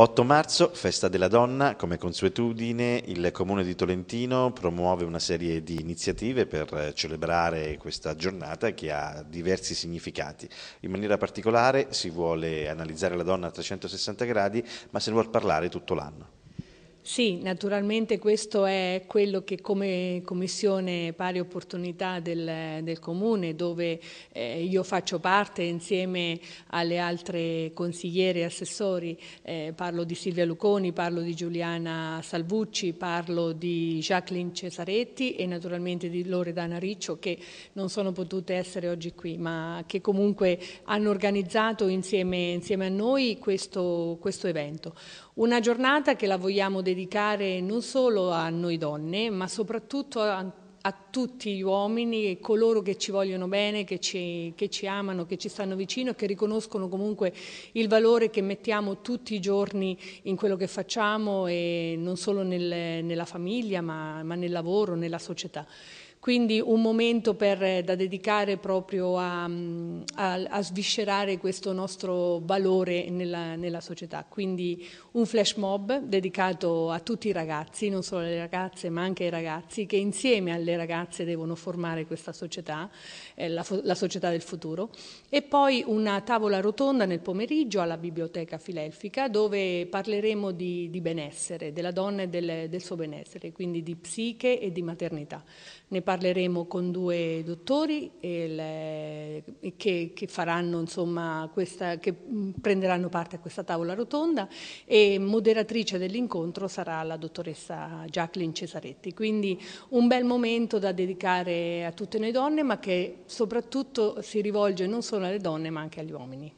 8 marzo, festa della donna, come consuetudine il comune di Tolentino promuove una serie di iniziative per celebrare questa giornata che ha diversi significati. In maniera particolare si vuole analizzare la donna a 360 gradi, ma se ne vuole parlare tutto l'anno. Sì, naturalmente questo è quello che come Commissione Pari Opportunità del, del Comune, dove eh, io faccio parte insieme alle altre consigliere e assessori, eh, parlo di Silvia Luconi, parlo di Giuliana Salvucci, parlo di Jacqueline Cesaretti e naturalmente di Loredana Riccio che non sono potute essere oggi qui, ma che comunque hanno organizzato insieme, insieme a noi questo, questo evento. Una giornata che la vogliamo dedicare non solo a noi donne, ma soprattutto a, a tutti gli uomini e coloro che ci vogliono bene, che ci, che ci amano, che ci stanno vicino e che riconoscono comunque il valore che mettiamo tutti i giorni in quello che facciamo e non solo nel, nella famiglia, ma, ma nel lavoro, nella società. Quindi un momento per, eh, da dedicare proprio a, mm, a, a, sviscerare questo nostro valore nella, nella, società. Quindi un flash mob dedicato a tutti i ragazzi, non solo alle ragazze ma anche ai ragazzi, che insieme alle ragazze devono formare questa società, eh, la, la società del futuro. E poi una tavola rotonda nel pomeriggio alla biblioteca filelfica dove parleremo di, di benessere, della donna e del, del, suo benessere, quindi di psiche e di maternità. Ne parleremo con due dottori le, che, che, faranno, insomma, questa, che mm, prenderanno parte a questa tavola rotonda e moderatrice dell'incontro sarà la dottoressa Jacqueline Cesaretti. Quindi un bel momento da dedicare a tutte noi donne ma che soprattutto si rivolge non solo alle donne ma anche agli uomini.